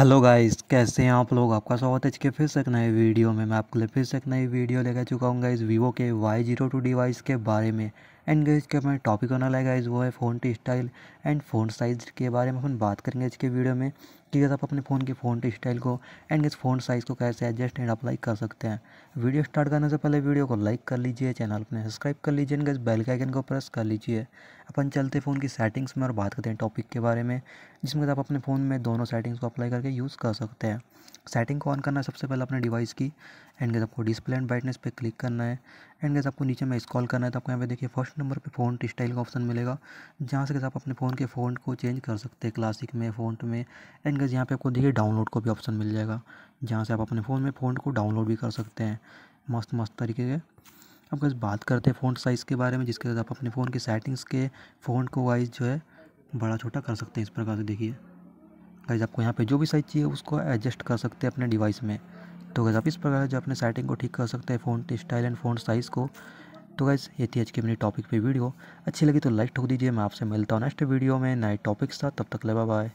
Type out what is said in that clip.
hello guys कैसे हैं आप लोग आपका स्वागत है इसके फिर से एक नए वीडियो में मैं आपके लिए फिर से एक नई वीडियो लेकर चुका हूँ गाइस वीवो के वाई जीरो टू डिवाइस के बारे में एंड गाइज के हमारे टॉपिक होने लगा गाइज वो है phone style and phone size के बारे में अपन बात करेंगे आज के वीडियो में कि अगर आप अपने फ़ोन के फ़ोन स्टाइल को एंड गाइज फ़ोन साइज़ को कैसे एडजस्ट एंड अप्लाई कर सकते हैं वीडियो स्टार्ट करने से पहले वीडियो को लाइक कर लीजिए चैनल अपने सब्सक्राइब कर लीजिए एंड बेल के आइकन को प्रेस कर लीजिए अपन चलते फ़ोन की सेटिंग्स में और बात करते हैं टॉपिक के बारे में जिसमें आप अपने फ़ोन में दोनों सेटिंग्स को अप्लाई करके यूज़ कर सकते हैं सेटिंग को ऑन करना है सबसे पहले अपने डिवाइस की एंड गैस आपको डिस्प्ले एंड ब्राइटनेस पे क्लिक करना है एंड गैस आपको नीचे में स्कॉल करना है तो आपको यहाँ पे देखिए फर्स्ट नंबर पे फ़ॉन्ट स्टाइल का ऑप्शन मिलेगा जहाँ से आप अपने फ़ोन के फ़ॉन्ट को चेंज कर सकते हैं क्लासिक में फ़ॉन्ट में एंड गज यहाँ पे आपको देखिए डाउनलोड को भी ऑप्शन मिल जाएगा जहाँ से आप अपने फ़ोन में फ़ॉन्ट को डाउनलोड भी कर सकते हैं मस्त मस्त तरीके के अब गज बात करते हैं फोन साइज़ के बारे में जिसके साथ आप अपने फ़ोन की सेटिंग्स के फ़ोन को वाइज जो है बड़ा छोटा कर सकते हैं इस प्रकार से देखिए गज आपको यहाँ पर जो भी साइज़ चाहिए उसको एडजस्ट कर सकते हैं अपने डिवाइस में तो गज़ आप इस प्रकार जो अपने सेटिंग को ठीक कर सकते हैं phone style and phone size को तो गाइज़ ये थी आज की मेरी टॉपिक पे वीडियो अच्छी लगी तो लाइक ठोक दीजिए मैं आपसे मिलता हूँ नेक्स्ट वीडियो में नए टॉपिक्स था तब तक ले बाय